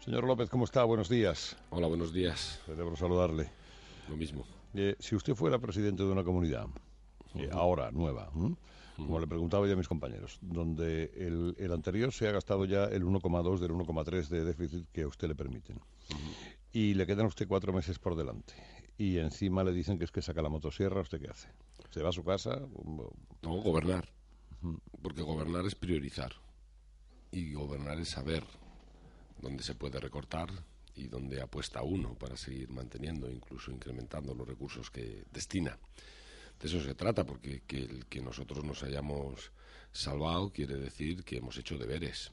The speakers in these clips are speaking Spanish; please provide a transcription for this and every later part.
Señor López, ¿cómo está? Buenos días. Hola, buenos días. Celebro saludarle. Lo mismo. Eh, si usted fuera presidente de una comunidad, eh, ahora nueva, como le preguntaba ya a mis compañeros, donde el, anterior se ha gastado ya el 1,2 del 1,3 de déficit que a usted le permiten, y le quedan a usted cuatro meses por delante, y encima le dicen que es que saca la motosierra, ¿usted qué hace? ¿Se va a su casa? No, gobernar. Porque gobernar es priorizar. Y gobernar es saber donde se puede recortar y donde apuesta uno para seguir manteniendo, incluso incrementando los recursos que destina. De eso se trata, porque que el que nosotros nos hayamos salvado quiere decir que hemos hecho deberes,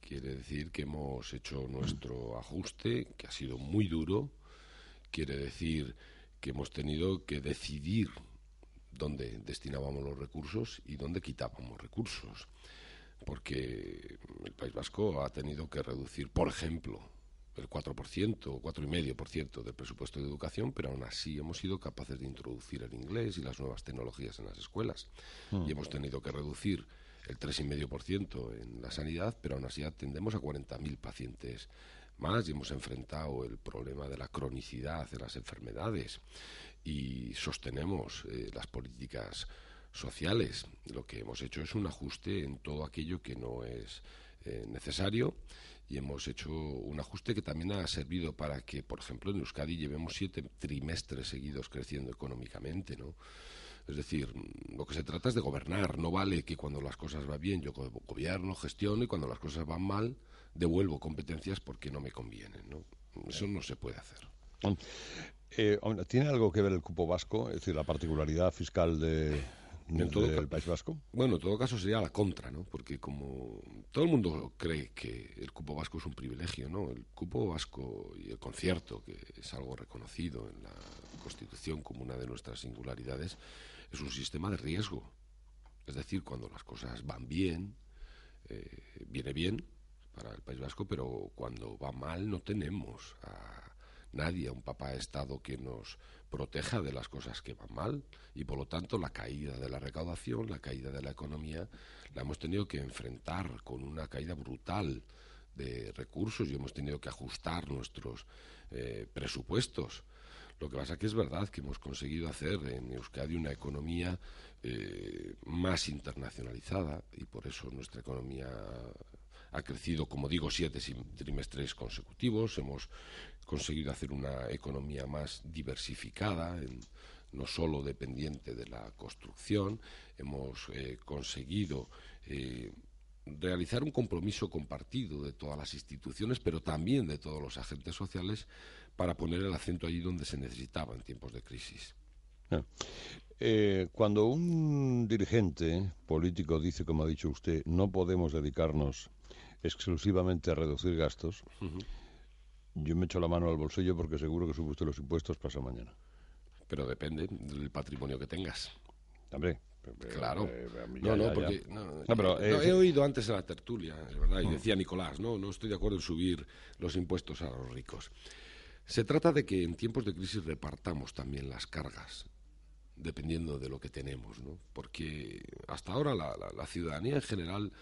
quiere decir que hemos hecho nuestro ajuste, que ha sido muy duro, quiere decir que hemos tenido que decidir dónde destinábamos los recursos y dónde quitábamos recursos porque el País Vasco ha tenido que reducir, por ejemplo, el 4% o 4,5% del presupuesto de educación, pero aún así hemos sido capaces de introducir el inglés y las nuevas tecnologías en las escuelas. Hmm. Y hemos tenido que reducir el 3,5% en la sanidad, pero aún así atendemos a 40.000 pacientes más y hemos enfrentado el problema de la cronicidad de las enfermedades y sostenemos eh, las políticas sociales. Lo que hemos hecho es un ajuste en todo aquello que no es eh, necesario y hemos hecho un ajuste que también ha servido para que, por ejemplo, en Euskadi llevemos siete trimestres seguidos creciendo económicamente, ¿no? Es decir, lo que se trata es de gobernar. No vale que cuando las cosas van bien yo gobierno, gestiono y cuando las cosas van mal devuelvo competencias porque no me convienen. ¿no? Eso no se puede hacer. Eh, ¿Tiene algo que ver el cupo vasco? Es decir, la particularidad fiscal de, en todo el País Vasco? Bueno, en todo caso sería la contra, ¿no? Porque como todo el mundo cree que el cupo vasco es un privilegio, ¿no? El cupo vasco y el concierto, que es algo reconocido en la Constitución como una de nuestras singularidades, es un sistema de riesgo. Es decir, cuando las cosas van bien, eh, viene bien para el País Vasco, pero cuando va mal no tenemos a nadie, un papá de Estado que nos proteja de las cosas que van mal y por lo tanto la caída de la recaudación, la caída de la economía, la hemos tenido que enfrentar con una caída brutal de recursos y hemos tenido que ajustar nuestros eh, presupuestos. Lo que pasa es que es verdad que hemos conseguido hacer en Euskadi una economía eh, más internacionalizada y por eso nuestra economía ha crecido, como digo, siete trimestres consecutivos. Hemos conseguido hacer una economía más diversificada, no solo dependiente de la construcción. Hemos eh, conseguido eh, realizar un compromiso compartido de todas las instituciones, pero también de todos los agentes sociales, para poner el acento allí donde se necesitaba en tiempos de crisis. Ah. Eh, cuando un dirigente político dice, como ha dicho usted, no podemos dedicarnos exclusivamente a reducir gastos, yo me echo la mano al bolsillo porque seguro que sube usted los impuestos pasa mañana. Pero depende del patrimonio que tengas. Hombre, Claro. Eh, no, no, eh, porque. Eh, he oído antes en la tertulia, es verdad, y mm. decía Nicolás, no, no estoy de acuerdo en subir los impuestos a los ricos. Se trata de que en tiempos de crisis repartamos también las cargas, dependiendo de lo que tenemos, ¿no? Porque hasta ahora la, la ciudadanía en general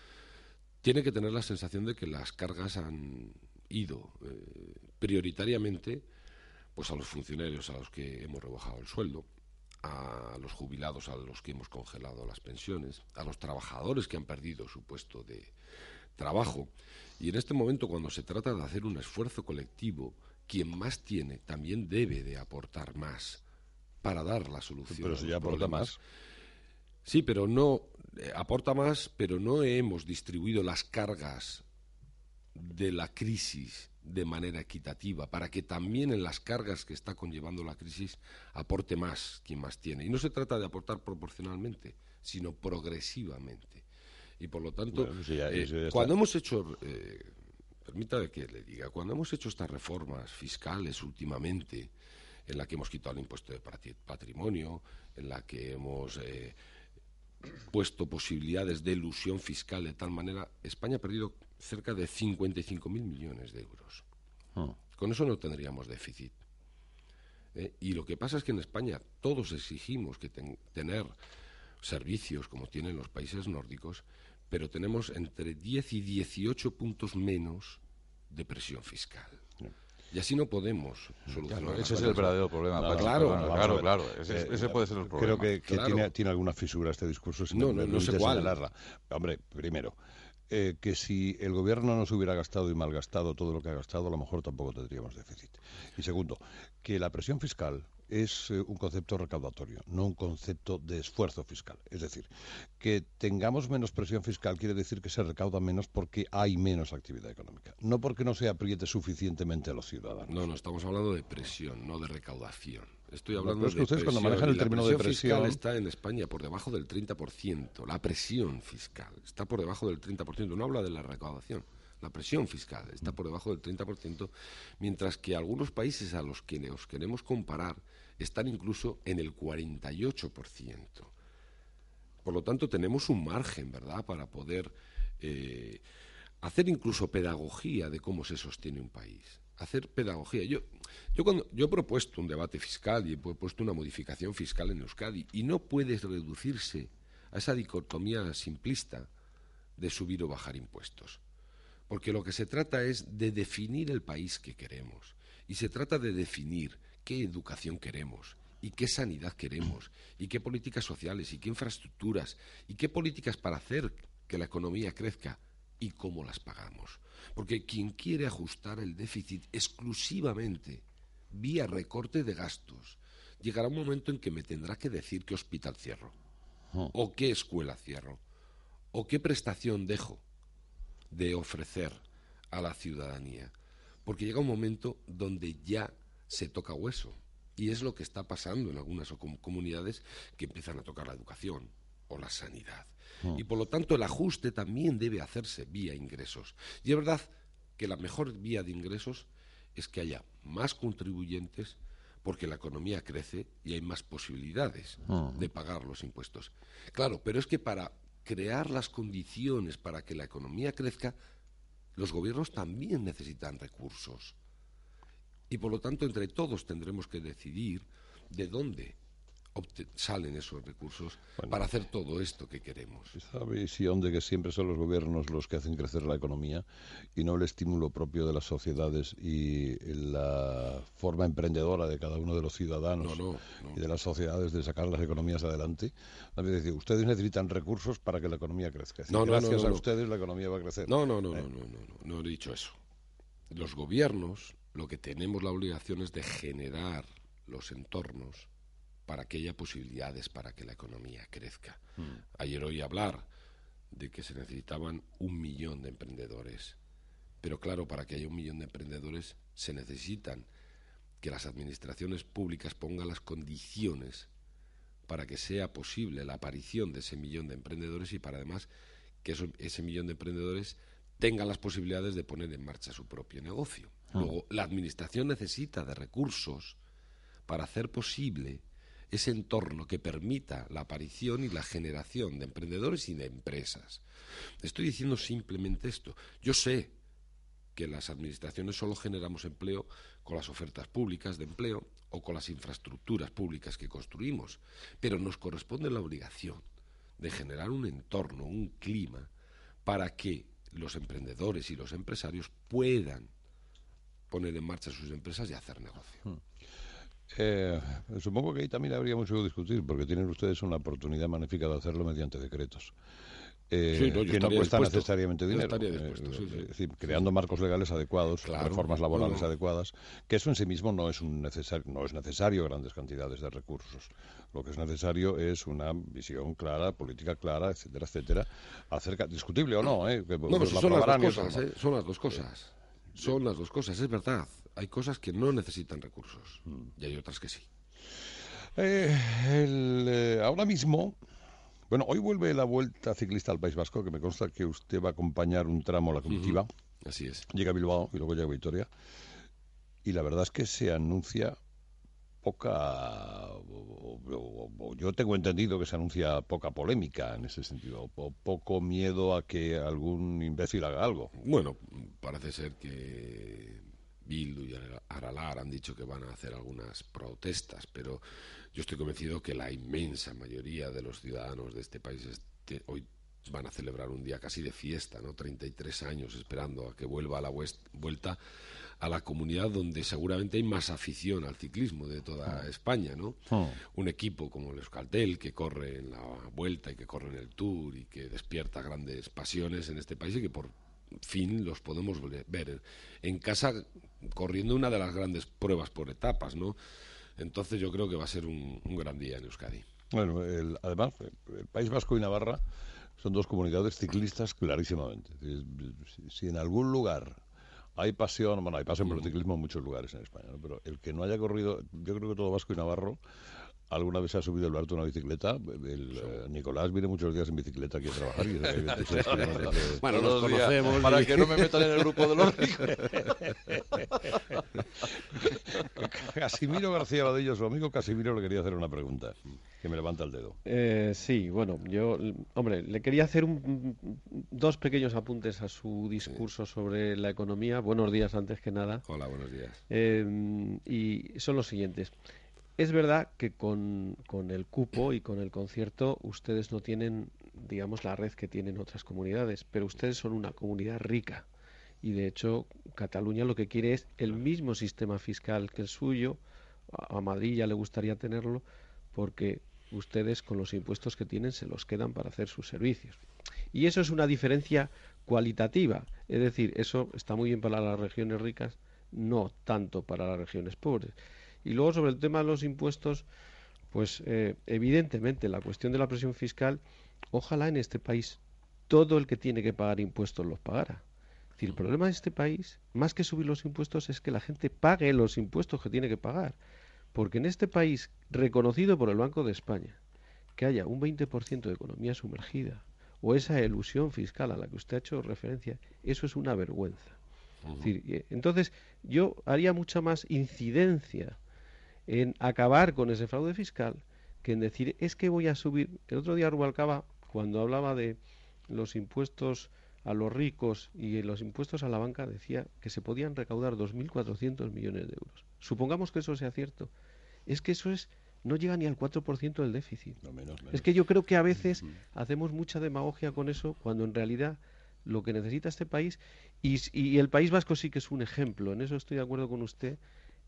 tiene que tener la sensación de que las cargas han ido eh, prioritariamente pues a los funcionarios a los que hemos rebajado el sueldo, a los jubilados a los que hemos congelado las pensiones, a los trabajadores que han perdido su puesto de trabajo. Y en este momento, cuando se trata de hacer un esfuerzo colectivo, quien más tiene también debe de aportar más para dar la solución. Pero si ya problemas. más Sí, pero no eh, aporta más, pero no hemos distribuido las cargas de la crisis de manera equitativa, para que también en las cargas que está conllevando la crisis aporte más quien más tiene. Y no se trata de aportar proporcionalmente, sino progresivamente. Y por lo tanto, eh, cuando hemos hecho, eh, permítame que le diga, cuando hemos hecho estas reformas fiscales últimamente, en la que hemos quitado el impuesto de patrimonio, en la que hemos puesto posibilidades de ilusión fiscal de tal manera, España ha perdido cerca de 55.000 millones de euros. Ah. Con eso no tendríamos déficit. ¿Eh? Y lo que pasa es que en España todos exigimos que tener servicios como tienen los países nórdicos, pero tenemos entre 10 y 18 puntos menos de presión fiscal. Y así no podemos solucionar. ese es el verdadero problema. claro, claro, claro, Ese, eh, puede ser el problema. Creo que, tiene, alguna fisura este discurso. no, sé cuál. Hombre, primero, eh, que si el gobierno no se hubiera gastado y malgastado todo lo que ha gastado, a lo mejor tampoco tendríamos déficit. Y segundo, que la presión fiscal es eh, un concepto recaudatorio, no un concepto de esfuerzo fiscal. Es decir, que tengamos menos presión fiscal quiere decir que se recauda menos porque hay menos actividad económica, no porque no se apriete suficientemente a los ciudadanos. No, no, estamos hablando de presión, no de recaudación. Estoy hablando de presión, cuando manejan el término de presión fiscal está en España por debajo del 30%, la presión fiscal está por debajo del 30%, no habla de la recaudación la presión fiscal está por debajo del 30%, mientras que algunos países a los que nos queremos comparar están incluso en el 48%. Por lo tanto, tenemos un margen, ¿verdad?, para poder eh, hacer incluso pedagogía de cómo se sostiene un país. Hacer pedagogía. Yo, yo, yo he propuesto un debate fiscal y he propuesto una modificación fiscal en Euskadi y no puede reducirse a esa dicotomía simplista de subir o bajar impuestos. Porque lo que se trata es de definir el país que queremos y se trata de definir qué educación queremos y qué sanidad queremos y qué políticas sociales y qué infraestructuras y qué políticas para hacer que la economía crezca y cómo las pagamos. Porque quien quiere ajustar el déficit exclusivamente vía recorte de gastos, llegará un momento en que me tendrá que decir qué hospital cierro, ah. o qué escuela cierro, o qué prestación dejo de ofrecer a la ciudadanía. Porque llega un momento donde ya se toca hueso. Y es lo que está pasando en algunas comunidades que empiezan a tocar la educación o la sanidad. Hmm. Y por lo tanto el ajuste también debe hacerse vía ingresos. Y es verdad que la mejor vía de ingresos es que haya más contribuyentes porque la economía crece y hay más posibilidades hmm. de pagar los impuestos. Claro, pero es que para crear las condiciones para que la economía crezca, los gobiernos también necesitan recursos. Y por lo tanto, entre todos tendremos que decidir de dónde salen esos recursos para hacer todo esto que queremos. ¿Y Sion, de que siempre son los gobiernos los que hacen crecer la economía y no el estímulo propio de las sociedades y la forma emprendedora de cada uno de los ciudadanos y de las sociedades de sacar las economías adelante. Decir, ustedes necesitan recursos para que la economía crezca. no gracias a ustedes la economía va a crecer. No, no, no, no, eh. no, no, no he dicho eso. Los gobiernos lo que tenemos la obligación es de generar los entornos para que haya posibilidades para que la economía crezca. Mm. Ayer oí hablar de que se necesitaban un millón de emprendedores, pero claro, para que haya un millón de emprendedores se necesitan que las administraciones públicas pongan las condiciones para que sea posible la aparición de ese millón de emprendedores y para además que ese millón de emprendedores tenga las posibilidades de poner en marcha su propio negocio. Ah. Luego, la Administración necesita de recursos para hacer posible ese entorno que permita la aparición y la generación de emprendedores y de empresas. Estoy diciendo simplemente esto. Yo sé que las administraciones solo generamos empleo con las ofertas públicas de empleo o con las infraestructuras públicas que construimos, pero nos corresponde la obligación de generar un entorno, un clima, para que los emprendedores y los empresarios puedan poner en marcha sus empresas y hacer negocio. Hmm. Eh, supongo que ahí también habría mucho que discutir, porque tienen ustedes una oportunidad magnífica de hacerlo mediante decretos. Eh, que no cuesta necesariamente dinero. Eh, creando marcos legales adecuados, reformas laborales adecuadas, que eso en sí mismo no es, un no es necesario grandes cantidades de recursos. Lo que es necesario es una visión clara, política clara, etcétera, etcétera, acerca, discutible o no, ¿eh? no, son, las cosas, son, las dos cosas, son las dos cosas, es verdad. Hay cosas que no necesitan recursos y hay otras que sí. Eh, eh, ahora mismo, bueno, hoy vuelve la vuelta ciclista al País Vasco, que me consta que usted va a acompañar un tramo a la comitiva. Así es. Llega a Bilbao y luego llega a Vitoria. Y la verdad es que se anuncia poca, yo tengo entendido que se anuncia poca polémica en ese sentido, o poco miedo a que algún imbécil haga algo. Bueno, parece ser que Bildu y Aralar han dicho que van a hacer algunas protestas, pero yo estoy convencido que la inmensa mayoría de los ciudadanos de este país este, hoy van a celebrar un día casi de fiesta, ¿no? 33 años esperando a que vuelva a la vuelta a la comunidad donde seguramente hay más afición al ciclismo de toda ah. España, ¿no? Ah. Un equipo como el Euskaltel, que corre en la Vuelta y que corre en el Tour y que despierta grandes pasiones en este país y que por fin los podemos ver en casa corriendo una de las grandes pruebas por etapas, ¿no? Entonces yo creo que va a ser un, gran día en Euskadi. Bueno, además, el País Vasco y Navarra son dos comunidades ciclistas clarísimamente. si en algún lugar hay pasión, bueno, hay pasión por el ciclismo en muchos lugares en España, pero el que no haya corrido, yo creo que todo vasco y navarro alguna vez ha subido el alto una bicicleta. Nicolás viene muchos días en bicicleta aquí a trabajar. bueno, nos conocemos. para que no me metan en el grupo de los Casimiro García Vadillo, su amigo Casimiro, le quería hacer una pregunta. Que me levanta el dedo. Eh, sí, bueno, yo, hombre, le quería hacer un, dos pequeños apuntes a su discurso sobre la economía. Buenos días, antes que nada. Hola, buenos días. Eh, y son los siguientes. Es verdad que con, el cupo y con el concierto ustedes no tienen, digamos, la red que tienen otras comunidades, pero ustedes son una comunidad rica y de hecho Cataluña lo que quiere es el mismo sistema fiscal que el suyo, a Madrid ya le gustaría tenerlo, porque ustedes con los impuestos que tienen se los quedan para hacer sus servicios. Y eso es una diferencia cualitativa, es decir, eso está muy bien para las regiones ricas, no tanto para las regiones pobres. Y luego sobre el tema de los impuestos, pues eh, evidentemente la cuestión de la presión fiscal, ojalá en este país todo el que tiene que pagar impuestos los pagara. el problema de este país, más que subir los impuestos, es que la gente pague los impuestos que tiene que pagar. Porque en este país, reconocido por el Banco de España, que haya un 20% de economía sumergida o esa elusión fiscal a la que usted ha hecho referencia, eso es una vergüenza. Eh, entonces, yo haría mucha más incidencia en acabar con ese fraude fiscal que en decir es que voy a subir. El otro día Rubalcaba, cuando hablaba de los impuestos a los ricos y los impuestos a la banca, decía que se podían recaudar 2.400 millones de euros. Supongamos que eso sea cierto. Es que eso es no llega ni al 4% del déficit. Es que yo creo que a veces hacemos mucha demagogia con eso cuando en realidad lo que necesita este país, y, el País Vasco sí que es un ejemplo, en eso estoy de acuerdo con usted,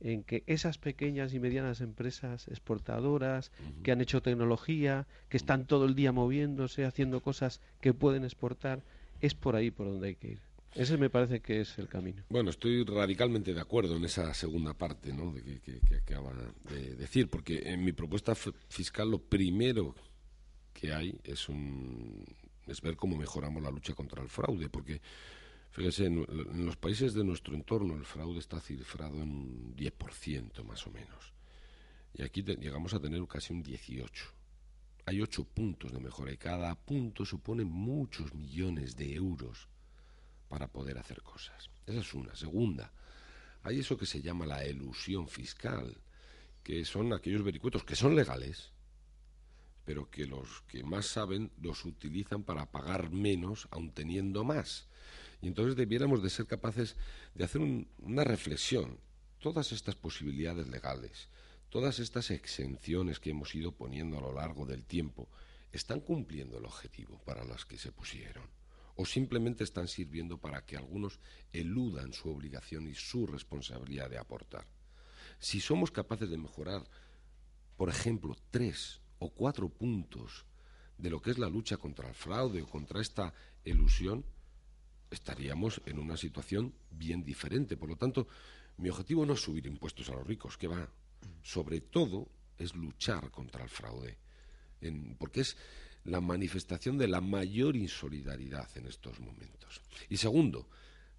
en que esas pequeñas y medianas empresas exportadoras que han hecho tecnología, que están todo el día moviéndose, haciendo cosas que pueden exportar, es por ahí por donde hay que ir. Ese me parece que es el camino. Bueno, estoy radicalmente de acuerdo en esa segunda parte ¿no? de que, acaba de decir, porque en mi propuesta fiscal lo primero que hay es, un, es ver cómo mejoramos la lucha contra el fraude, porque Fíjense, en, los países de nuestro entorno el fraude está cifrado en un 10% más o menos. Y aquí llegamos a tener casi un 18%. Hay 8 puntos de mejora y cada punto supone muchos millones de euros para poder hacer cosas. Esa es una. Segunda, hay eso que se llama la elusión fiscal, que son aquellos vericuetos que son legales, pero que los que más saben los utilizan para pagar menos aun teniendo más. Y entonces debiéramos de ser capaces de hacer una reflexión. Todas estas posibilidades legales, todas estas exenciones que hemos ido poniendo a lo largo del tiempo, ¿están cumpliendo el objetivo para las que se pusieron? ¿O simplemente están sirviendo para que algunos eludan su obligación y su responsabilidad de aportar? Si somos capaces de mejorar, por ejemplo, tres o cuatro puntos de lo que es la lucha contra el fraude o contra esta elusión, estaríamos en una situación bien diferente. Por lo tanto, mi objetivo no es subir impuestos a los ricos, que va, sobre todo es luchar contra el fraude, porque es la manifestación de la mayor insolidaridad en estos momentos. Y segundo,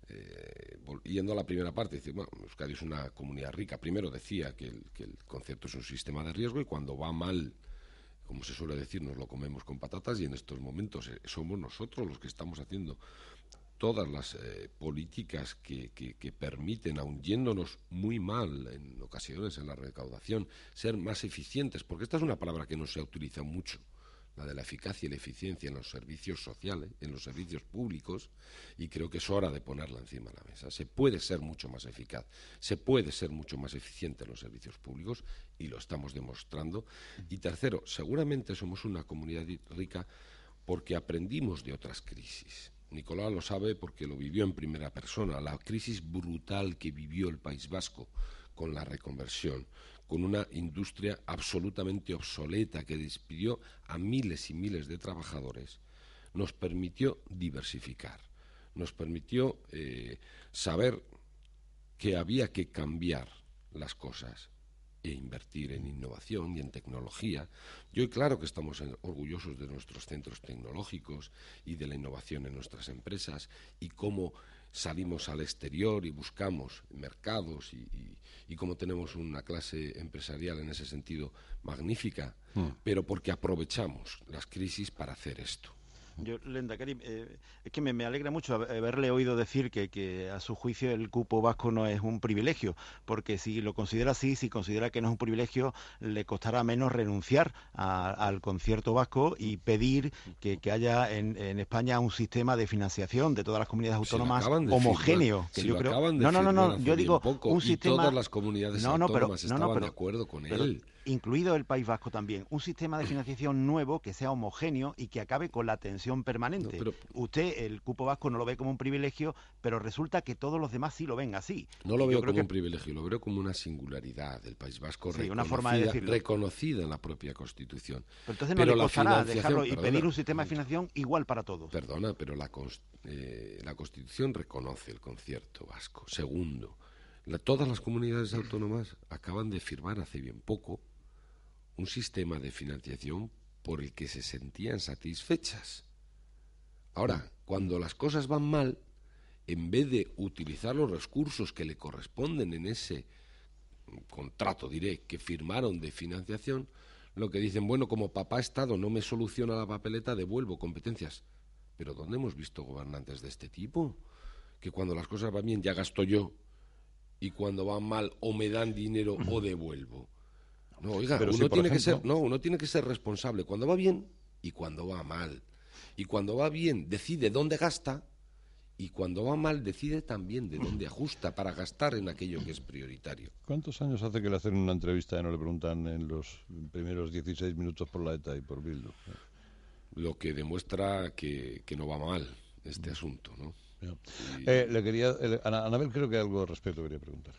eh, yendo a la primera parte, decir, bueno, Euskadi es una comunidad rica. Primero decía que el, concepto es un sistema de riesgo y cuando va mal, como se suele decir, nos lo comemos con patatas y en estos momentos eh, somos nosotros los que estamos haciendo todas las eh, políticas que, que, permiten, aun yéndonos muy mal en ocasiones en la recaudación, ser más eficientes, porque esta es una palabra que no se utiliza mucho, la de la eficacia y la eficiencia en los servicios sociales, en los servicios públicos, y creo que es hora de ponerla encima de la mesa. Se puede ser mucho más eficaz, se puede ser mucho más eficiente en los servicios públicos, y lo estamos demostrando. Y tercero, seguramente somos una comunidad rica porque aprendimos de otras crisis Nicolás lo sabe porque lo vivió en primera persona, la crisis brutal que vivió el País Vasco con la reconversión, con una industria absolutamente obsoleta que despidió a miles y miles de trabajadores, nos permitió diversificar, nos permitió eh, saber que había que cambiar las cosas e invertir en innovación y en tecnología. Yo claro que estamos orgullosos de nuestros centros tecnológicos y de la innovación en nuestras empresas y cómo salimos al exterior y buscamos mercados y, cómo tenemos una clase empresarial en ese sentido magnífica, mm. pero porque aprovechamos las crisis para hacer esto. Lenda, Karim, eh, es que me, alegra mucho haberle oído decir que, a su juicio el cupo vasco no es un privilegio, porque si lo considera así, si considera que no es un privilegio, le costará menos renunciar al concierto vasco y pedir que, haya en, España un sistema de financiación de todas las comunidades autónomas homogéneo. yo creo... no, no, no, yo digo un sistema. Todas las comunidades no, no, pero, autónomas de acuerdo con él incluido el País Vasco también, un sistema de financiación nuevo que sea homogéneo y que acabe con la tensión permanente. Usted, el cupo vasco, no lo ve como un privilegio, pero resulta que todos los demás sí lo ven así. No lo veo como un privilegio, lo veo como una singularidad del País Vasco reconocida, una forma de reconocida en la propia Constitución. Pero entonces no le costará dejarlo y pedir un sistema de mm, financiación igual para todos. Perdona, pero la, eh, Constitución reconoce el concierto vasco. Segundo, todas las comunidades autónomas acaban de firmar hace bien poco un sistema de financiación por el que se sentían satisfechas. Ahora, cuando las cosas van mal, en vez de utilizar los recursos que le corresponden en ese contrato, diré, que firmaron de financiación, lo que dicen, bueno, como papá Estado no me soluciona la papeleta, devuelvo competencias. Pero ¿dónde hemos visto gobernantes de este tipo? Que cuando las cosas van bien ya gasto yo y cuando van mal o me dan dinero o devuelvo. No, uno, tiene que ser, no, uno tiene que ser responsable cuando va bien y cuando va mal. Y cuando va bien decide dónde gasta y cuando va mal decide también de dónde ajusta para gastar en aquello que es prioritario. ¿Cuántos años hace que le hacen una entrevista y no le preguntan en los primeros 16 minutos por la ETA y por Bildu? Lo que demuestra que, no va mal este mm. asunto, ¿no? Eh, eh, Anabel, creo que algo al respecto quería preguntar.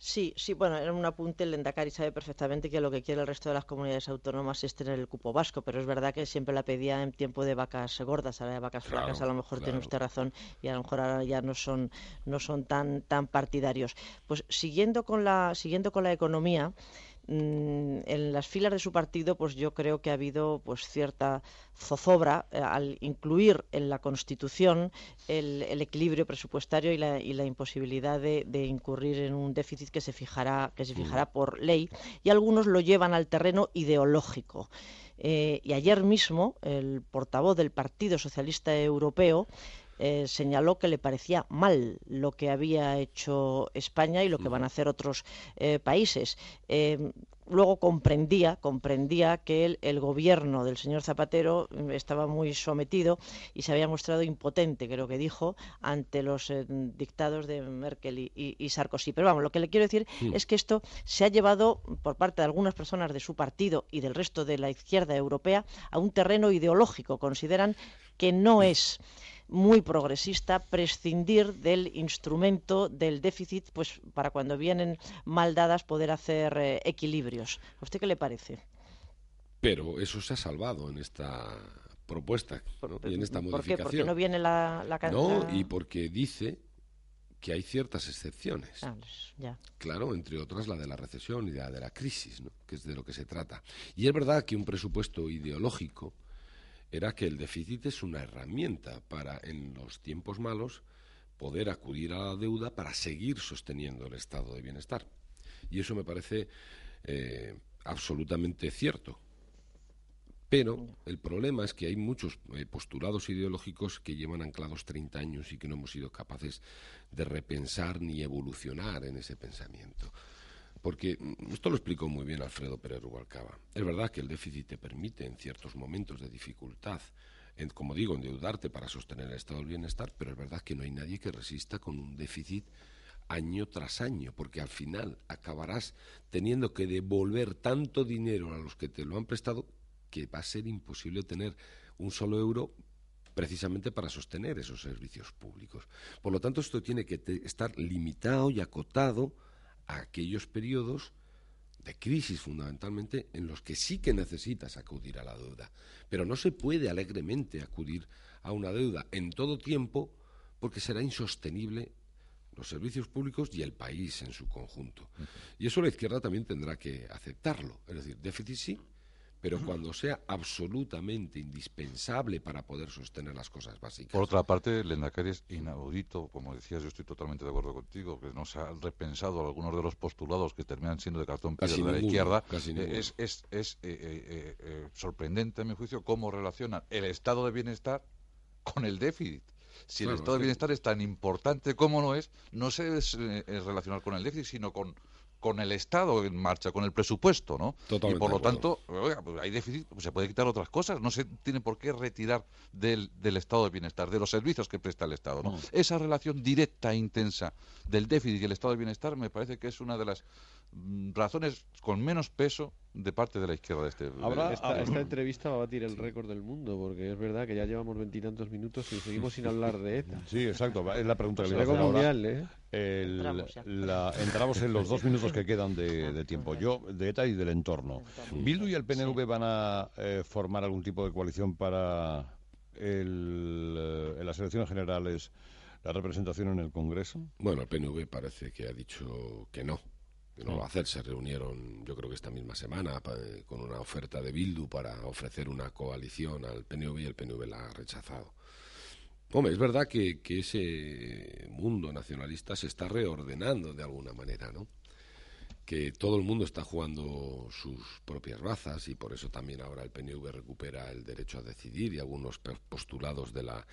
Sí, sí, bueno, en un apunte el Endacari sabe perfectamente que lo que quiere el resto de las comunidades autónomas es tener el cupo vasco, pero es verdad que siempre la pedía en tiempo de vacas gordas, ahora de vacas flacas, a lo mejor tiene usted razón y a lo mejor ahora ya no son no son tan tan partidarios. Pues siguiendo con la siguiendo con la economía, Mm, en las filas de su partido, pues yo creo que ha habido pues cierta zozobra eh, al incluir en la Constitución el, equilibrio presupuestario y la, imposibilidad de, incurrir en un déficit que se fijará que se fijará mm. por ley y algunos lo llevan al terreno ideológico. Eh, y ayer mismo el portavoz del Partido Socialista Europeo eh, señaló que le parecía mal lo que había hecho España y lo que van a hacer otros eh, países. Em, luego comprendía, comprendía que el, gobierno del señor Zapatero mm, estaba muy sometido y se había mostrado impotente, creo que dijo, ante los eh, dictados de Merkel y, Sarkozy. Pero vamos, lo que le quiero decir mm. es que esto se ha llevado por parte de algunas personas de su partido y del resto de la izquierda europea a un terreno ideológico. Consideran que no mm. es muy progresista prescindir del instrumento del déficit, pues para cuando vienen mal dadas poder hacer eh, equilibrios. ¿A usted qué le parece? Pero eso se ha salvado en esta propuesta y en esta ¿Por Qué? Porque no viene la, la No, y porque dice que hay ciertas excepciones. Ah, pues, claro, entre otras la de la recesión y la de la crisis, que es de lo que se trata. Y es verdad que un presupuesto ideológico era que el déficit es una herramienta para, en los tiempos malos, poder acudir a la deuda para seguir sosteniendo el estado de bienestar. Y eso me parece eh, absolutamente cierto. Pero el problema es que hay muchos eh, postulados ideológicos que llevan anclados 30 años y que no hemos sido capaces de repensar ni evolucionar en ese pensamiento. Porque mm, esto lo explicó muy bien Alfredo Pérez Rubalcaba. Es verdad que el déficit te permite en ciertos momentos de dificultad, en, como digo, endeudarte para sostener el estado del bienestar, pero es verdad que no hay nadie que resista con un déficit año tras año, porque al final acabarás teniendo que devolver tanto dinero a los que te lo han prestado que va a ser imposible tener un solo euro precisamente para sostener esos servicios públicos. Por lo tanto, esto tiene que estar limitado y acotado aquellos periodos de crisis fundamentalmente en los que sí que necesitas acudir a la deuda. Pero no se puede alegremente acudir a una deuda en todo tiempo porque será insostenible los servicios públicos y el país en su conjunto. Y eso la izquierda también tendrá que aceptarlo. Es decir, déficit sí, pero cuando sea absolutamente indispensable para poder sostener las cosas básicas. Por otra parte, Lendakari es inaudito, como decías, yo estoy totalmente de acuerdo contigo, que no se han repensado algunos de los postulados que terminan siendo de cartón piedra de la izquierda. Eh, es, es, eh, eh, sorprendente, a mi juicio, cómo relaciona el estado de bienestar con el déficit. Si el estado de bienestar es tan importante como no es, no se es relacionar con el déficit, sino con con el Estado en marcha, con el presupuesto, ¿no? y por lo tanto, pues hay déficit, pues se puede quitar otras cosas, no se tiene por qué retirar del, Estado de Bienestar, de los servicios que presta el Estado, ¿no? Mm. Esa relación directa e intensa del déficit y el Estado de Bienestar me parece que es una de las Mm, razones con menos peso de parte de la izquierda de este. este esta, entrevista va a batir el récord del mundo, porque es verdad que ya llevamos veintitantos minutos y seguimos sin hablar de ETA. Sí, exacto, es la pregunta que ¿eh? El, entramos, en los dos minutos que quedan de, ah, tiempo. Yo, de ETA y del entorno. ¿Bildu y el PNV van a eh, formar algún tipo de coalición para eh, en las elecciones generales la representación en el Congreso? Bueno, el PNV parece que ha dicho que no no va a hacer. Se reunieron, yo creo que esta misma semana, eh, con una oferta de Bildu para ofrecer una coalición al PNV y el PNV la ha rechazado. Hombre, es verdad que, ese mundo nacionalista se está reordenando de alguna manera, ¿no? que todo el mundo está jugando sus propias razas y por eso también ahora el PNV recupera el derecho a decidir y algunos postulados de la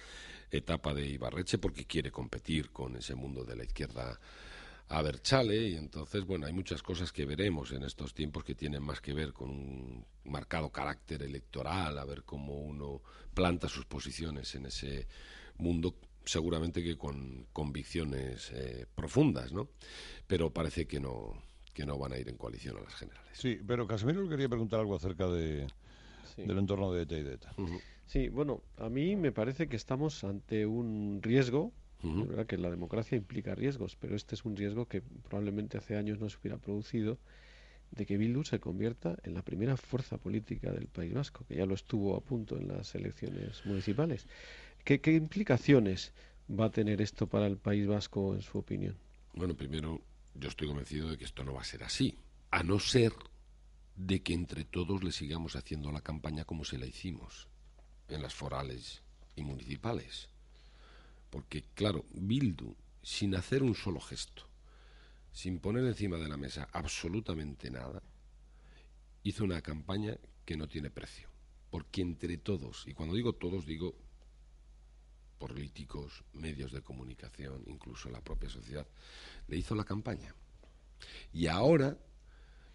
etapa de Ibarreche porque quiere competir con ese mundo de la izquierda a chale, y entonces, bueno, hay muchas cosas que veremos en estos tiempos que tienen más que ver con un marcado carácter electoral, a ver cómo uno planta sus posiciones en ese mundo seguramente que con convicciones eh, profundas, ¿no? Pero parece que no que no van a ir en coalición a las generales. Sí, pero Casimiro quería preguntar algo acerca de, del entorno de ETA y de ETA. Sí, bueno, a mí me parece que estamos ante un riesgo que la democracia implica riesgos, pero este es un riesgo que probablemente hace años no se hubiera producido de que Bildu se convierta en la primera fuerza política del País Vasco, que ya lo estuvo a punto en las elecciones municipales. qué implicaciones va a tener esto para el País Vasco, en su opinión? Bueno, primero, yo estoy convencido de que esto no va a ser así, a no ser de que entre todos le sigamos haciendo la campaña como se la hicimos en las forales y municipales. Porque, claro, Bildu, sin hacer un solo gesto, sin poner encima de la mesa absolutamente nada, hizo una campaña que no tiene precio. Porque entre todos, y cuando digo todos, digo políticos, medios de comunicación, incluso la propia sociedad, le hizo la campaña. Y ahora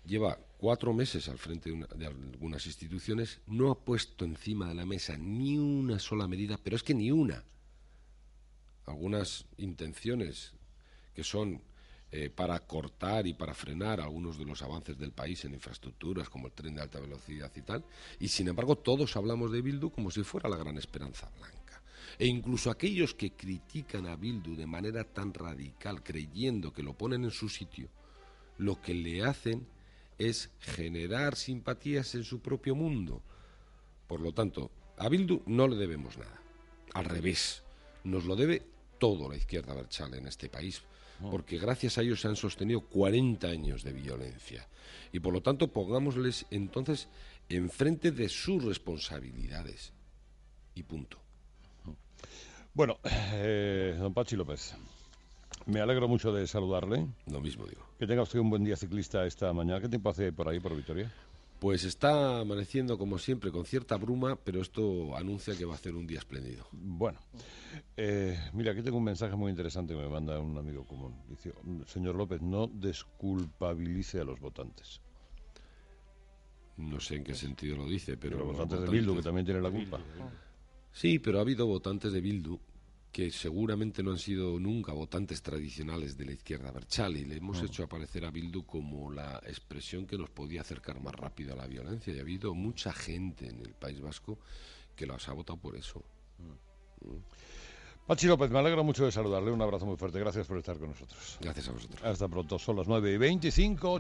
lleva cuatro meses al frente de, de, algunas instituciones, no ha puesto encima de la mesa ni una sola medida, pero es que ni una algunas intenciones que son eh, para cortar y para frenar algunos de los avances del país en infraestructuras como el tren de alta velocidad y tal. Y sin embargo todos hablamos de Bildu como si fuera la gran esperanza blanca. E incluso aquellos que critican a Bildu de manera tan radical, creyendo que lo ponen en su sitio, lo que le hacen es generar simpatías en su propio mundo. Por lo tanto, a Bildu no le debemos nada. Al revés, nos lo debe todo la izquierda marchal en este país, ah. porque gracias a ellos se han sostenido 40 años de violencia. Y por lo tanto, pongámosles entonces enfrente de sus responsabilidades. Y punto. Bueno, eh, don Pachi López, me alegro mucho de saludarle. Lo mismo digo. Que tenga usted un buen día ciclista esta mañana. ¿Qué tiempo hace por ahí, por Vitoria? Pues está amaneciendo como siempre con cierta bruma, pero esto anuncia que va a ser un día espléndido. Bueno, eh, mira, aquí tengo un mensaje muy interesante que me manda un amigo común. Dice, señor López, no desculpabilice a los votantes. No sé en qué sentido lo dice, pero... pero los votantes de Bildu, que también tienen la culpa. Sí, pero ha habido votantes de Bildu que seguramente no han sido nunca votantes tradicionales de la izquierda Berchal y le hemos hecho aparecer a Bildu como la expresión que nos podía acercar más rápido a la violencia. Y ha habido mucha gente en el País Vasco que los ha votado por eso. Mm. Mm. Pachi López, me alegra mucho de saludarle. Un abrazo muy fuerte. Gracias por estar con nosotros. Gracias a vosotros. Hasta pronto. Son las 9 y 25.